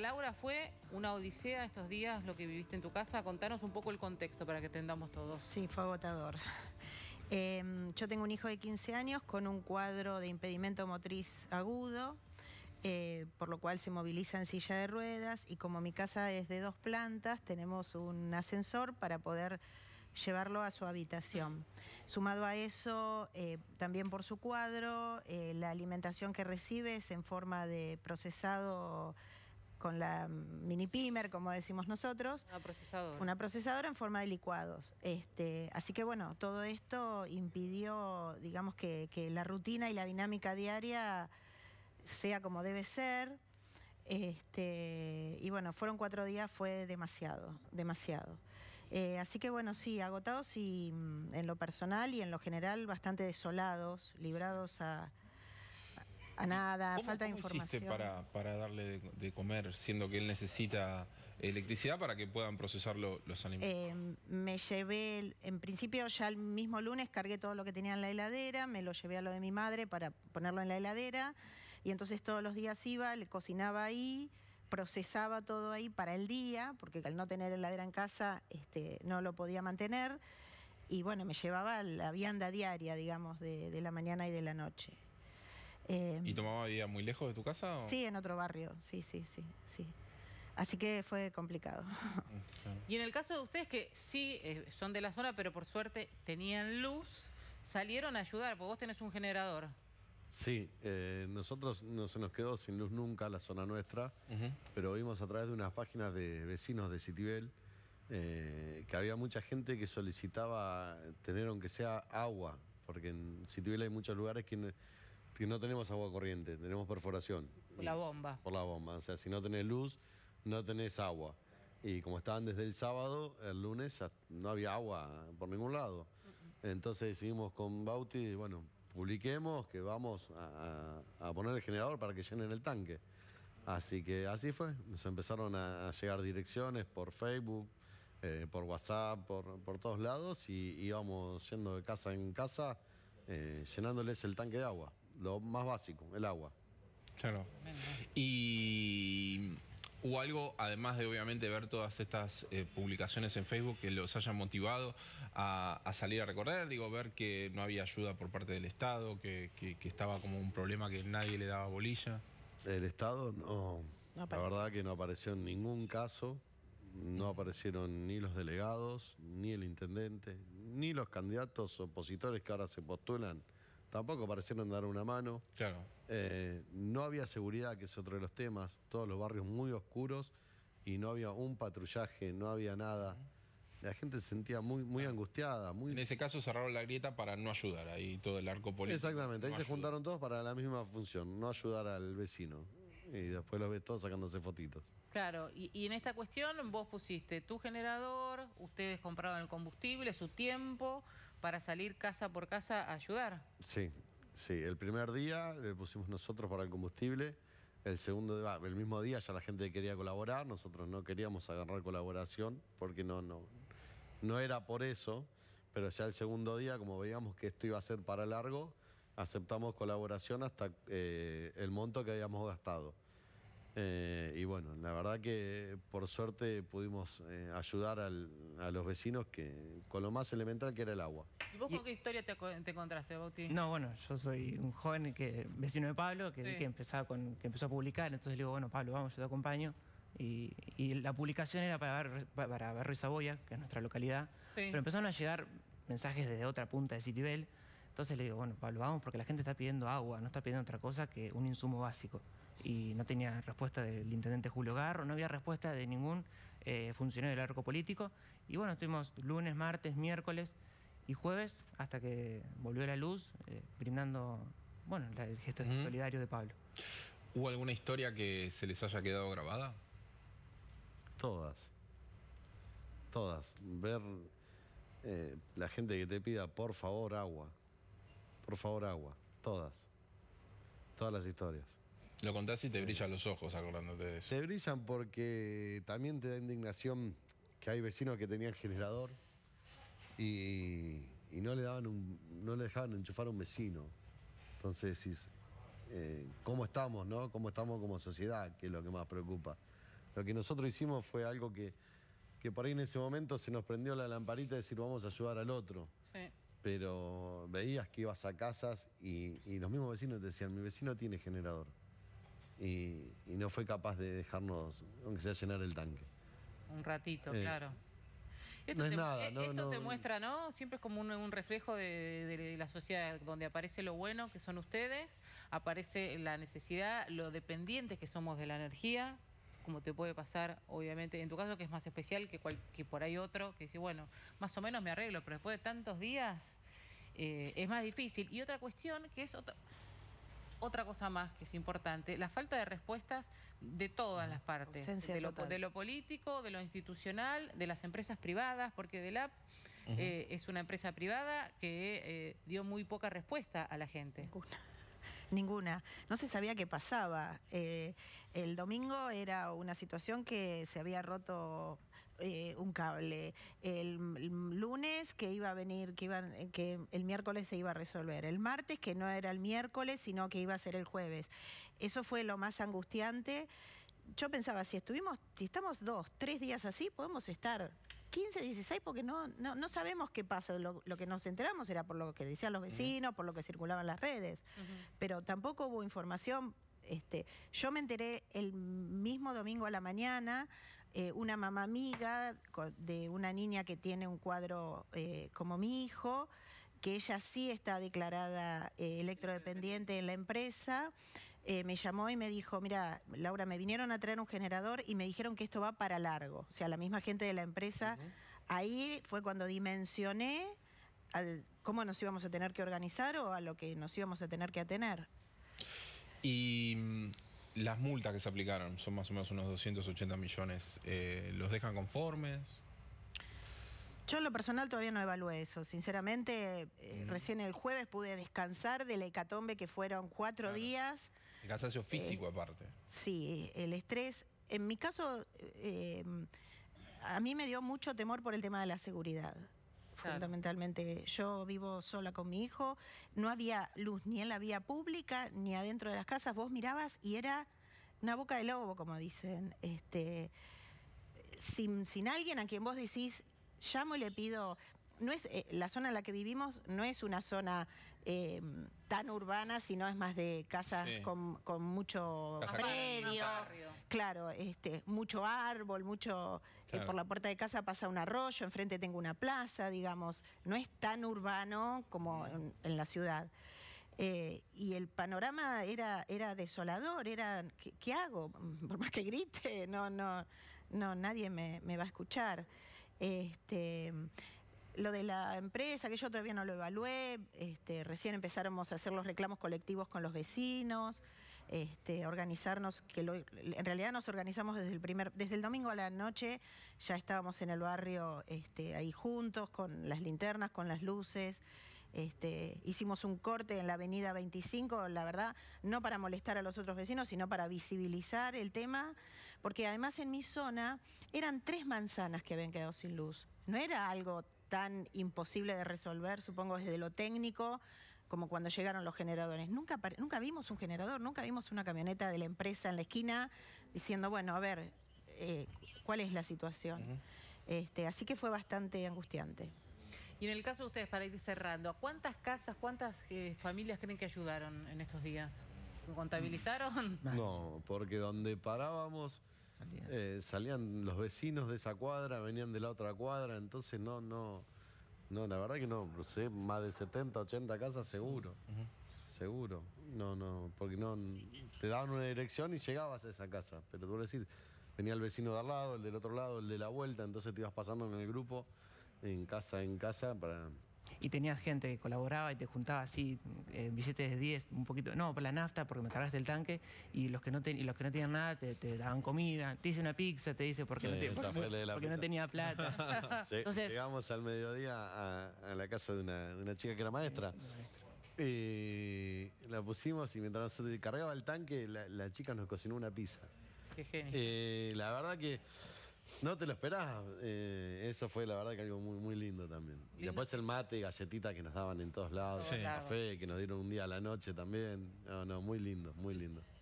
Laura, fue una odisea estos días lo que viviste en tu casa. Contanos un poco el contexto para que entendamos todos. Sí, fue agotador. Em, yo tengo un hijo de 15 años con un cuadro de impedimento motriz agudo, eh, por lo cual se moviliza en silla de ruedas y como mi casa es de dos plantas, tenemos un ascensor para poder llevarlo a su habitación. Sumado a eso, eh, también por su cuadro, eh, la alimentación que recibe es en forma de procesado con la mini pimer, como decimos nosotros. Una procesadora. Una procesadora en forma de licuados. Este, así que bueno, todo esto impidió, digamos, que, la rutina y la dinámica diaria sea como debe ser. Este, y bueno, fueron cuatro días, fue demasiado, demasiado. Eh, así que bueno, sí, agotados y mm, en lo personal y en lo general bastante desolados, librados a, a nada, falta de información. Para, para darle de, comer, siendo que él necesita electricidad para que puedan procesar los alimentos? Em, me llevé, en principio ya el mismo lunes cargué todo lo que tenía en la heladera, me lo llevé a lo de mi madre para ponerlo en la heladera y entonces todos los días iba, le cocinaba ahí procesaba todo ahí para el día, porque al no tener heladera en casa este, no lo podía mantener y bueno, me llevaba la vianda diaria, digamos, de, de la mañana y de la noche. Eh, ¿Y tomaba vida muy lejos de tu casa? Sí, en otro barrio, sí, sí, sí, sí. Así que fue complicado. Mm, y en el caso de ustedes que sí eh, son de la zona, pero por suerte tenían luz, salieron a ayudar, porque vos tenés un generador. Sí, eh, nosotros no se nos quedó sin luz nunca la zona nuestra, pero vimos a través de unas páginas de vecinos de Citibel que había mucha gente que solicitaba tener aunque sea agua, porque en Citibel hay muchos lugares que que no tenemos agua corriente, tenemos perforación. Por la bomba. Por la bomba. O sea, si no tenés luz, no tenés agua. Y como estaban desde el sábado, el lunes no había agua por ningún lado. Entonces decidimos con Bauti, bueno, publiquemos que vamos a, poner el generador para que llenen el tanque. Así que así fue. Nos empezaron a, llegar direcciones por Facebook, eh, por WhatsApp, por, todos lados y íbamos yendo de casa en casa eh, llenándoles el tanque de agua lo más básico, el agua. Claro. Y ¿Hubo algo, además de obviamente ver todas estas eh, publicaciones en Facebook, que los hayan motivado a, salir a recorrer? Digo, ver que no había ayuda por parte del Estado, que, estaba como un problema que nadie le daba bolilla. El Estado no. no la verdad que no apareció en ningún caso. No aparecieron ni los delegados, ni el intendente, ni los candidatos opositores que ahora se postulan tampoco parecieron dar una mano. Claro. Eh, no había seguridad, que es otro de los temas. Todos los barrios muy oscuros y no había un patrullaje, no había nada. La gente se sentía muy, muy ah. angustiada. En ese caso cerraron la grieta para no ayudar ahí todo el arco político. Exactamente, ahí se juntaron todos para la misma función, no ayudar al vecino. Y después los ves todos sacándose fotitos. Claro, y, y, en esta cuestión vos pusiste tu generador, ustedes compraban el combustible, su tiempo, para salir casa por casa a ayudar. Sí, sí. El primer día le pusimos nosotros para el combustible. El segundo el mismo día ya la gente quería colaborar, nosotros no queríamos agarrar colaboración porque no, no, no era por eso, pero ya el segundo día, como veíamos que esto iba a ser para largo, aceptamos colaboración hasta eh, el monto que habíamos gastado. Eh, y bueno, la verdad que por suerte pudimos eh, ayudar a los vecinos que con lo más elemental que era el agua. ¿Y vos con qué historia te, te encontraste, Bauti? No, bueno, yo soy un joven que, vecino de Pablo que, que, con, que empezó a publicar, entonces le digo, bueno, Pablo, vamos, yo te acompaño. Y, la publicación era para, Bar, para Barrio que es nuestra localidad, pero empezaron a llegar mensajes desde otra punta de Citibel. Entonces le digo, bueno, Pablo, vamos porque la gente está pidiendo agua, no está pidiendo otra cosa que un insumo básico y no tenía respuesta del intendente Julio Garro, no había respuesta de ningún eh, funcionario del arco político. Y bueno, estuvimos lunes, martes, miércoles y jueves hasta que volvió la luz, eh, brindando bueno, el gesto solidario de Pablo. ¿Hubo alguna historia que se les haya quedado grabada? Todas. Todas. Ver eh, la gente que te pida, por favor, agua. Por favor, agua. Todas. Todas las historias. Lo contás y te brillan los ojos acordándote de eso. Te brillan porque también te da indignación que hay vecinos que tenían generador y, no, le daban un, no le dejaban enchufar a un vecino. Entonces decís, eh, ¿cómo estamos, no? ¿Cómo estamos como sociedad? Que es lo que más preocupa. Lo que nosotros hicimos fue algo que, que por ahí en ese momento se nos prendió la lamparita de decir, vamos a ayudar al otro. Sí pero veías que ibas a casas y, y, los mismos vecinos te decían, mi vecino tiene generador y, no fue capaz de dejarnos, aunque sea llenar el tanque. Un ratito, claro. Esto, te, muestra, ¿no? Siempre es como un, reflejo de, la sociedad donde aparece lo bueno que son ustedes, aparece la necesidad, lo dependientes que somos de la energía, como te puede pasar, obviamente, en tu caso que es más especial que, cual, por ahí otro, que dice, bueno, más o menos me arreglo, pero después de tantos días eh, es más difícil. Y otra cuestión que es otra otra cosa más que es importante, la falta de respuestas de todas las partes, de lo, político, de lo institucional, de las empresas privadas, porque DELAP eh, es una empresa privada que eh, dio muy poca respuesta a la gente. Ninguna. Ninguna. No se sabía qué pasaba. Eh, el domingo era una situación que se había roto eh, un cable, el, lunes que iba a venir, que, iban, eh, que el miércoles se iba a resolver, el martes que no era el miércoles, sino que iba a ser el jueves. Eso fue lo más angustiante. Yo pensaba, si estuvimos, si estamos dos, tres días así, podemos estar 15, 16, porque no, no, no sabemos qué pasa. Lo, que nos enteramos era por lo que decían los vecinos, por lo que circulaban las redes, pero tampoco hubo información. Este, yo me enteré el mismo domingo a la mañana, eh, una mamá amiga de una niña que tiene un cuadro eh, como mi hijo, que ella sí está declarada eh, electrodependiente en la empresa, me llamó y me dijo, mira, Laura, me vinieron a traer un generador y me dijeron que esto va para largo. O sea, la misma gente de la empresa, ahí fue cuando dimensioné al, cómo nos íbamos a tener que organizar o a lo que nos íbamos a tener que atener. Y las multas que se aplicaron son más o menos unos 280 millones. Eh, ¿Los dejan conformes? Yo en lo personal todavía no evalué eso. Sinceramente, eh, mm. recién el jueves pude descansar de la hecatombe que fueron cuatro días. El cansancio eh, físico aparte. Sí, el estrés. En mi caso, a mí me dio mucho temor por el tema de la seguridad fundamentalmente. Yo vivo sola con mi hijo, no había luz ni en la vía pública ni adentro de las casas. Vos mirabas y era una boca de lobo, como dicen. Este, sin, sin alguien a quien vos decís, llamo y le pido, no es, eh, la zona en la que vivimos no es una zona eh, tan urbana, sino es más de casas con, mucho predio. Claro, este, mucho árbol, mucho. Eh, por la puerta de casa pasa un arroyo, enfrente tengo una plaza, digamos. No es tan urbano como en, la ciudad. y el panorama era, era desolador, era ¿qué, hago? Por más que grite, no, no, no, nadie me, me va a escuchar. Este, lo de la empresa, que yo todavía no lo evalué, este, recién empezamos a hacer los reclamos colectivos con los vecinos, este, organizarnos, que en realidad nos organizamos desde el primer, desde el domingo a la noche, ya estábamos en el barrio este, ahí juntos, con las linternas, con las luces. hicimos un corte en la avenida 25, la verdad, no para molestar a los otros vecinos, sino para visibilizar el tema, porque además en mi zona eran tres manzanas que habían quedado sin luz. No era algo tan imposible de resolver, supongo desde lo técnico, como cuando llegaron los generadores. Nunca, nunca vimos un generador, nunca vimos una camioneta de la empresa en la esquina diciendo, bueno, a ver, eh, cuál es la situación. Este, así que fue bastante angustiante. Y en el caso de ustedes, para ir cerrando, ¿a cuántas casas, cuántas eh, familias creen que ayudaron en estos días? ¿Contabilizaron? No, porque donde parábamos... Eh, salían. los vecinos de esa cuadra, venían de la otra cuadra, entonces no, no, no, la verdad que no, más de 70, 80 casas seguro. Seguro. No, no, porque no te daban una dirección y llegabas a esa casa, pero tú decir, venía el vecino de al lado, el del otro lado, el de la vuelta, entonces te ibas pasando en el grupo en casa en casa para y tenías gente que colaboraba y te juntaba así en eh, billetes de 10, un poquito, no, por la nafta, porque me cargaste el tanque, y los que no, los que no tenían nada te, daban comida, te hice una pizza, te dice porque, no, tenía plata. Llegamos al mediodía a, la casa de una, chica que era maestra. la pusimos y mientras nosotros cargaba el tanque, la, chica nos cocinó una pizza. Qué eh, la verdad que no te lo esperás. Eh, eso fue, la verdad, que algo muy, muy lindo también. Y Después el mate, y galletita que nos daban en todos lados, el café que nos dieron un día a la noche también. No, no, muy lindo, muy lindo.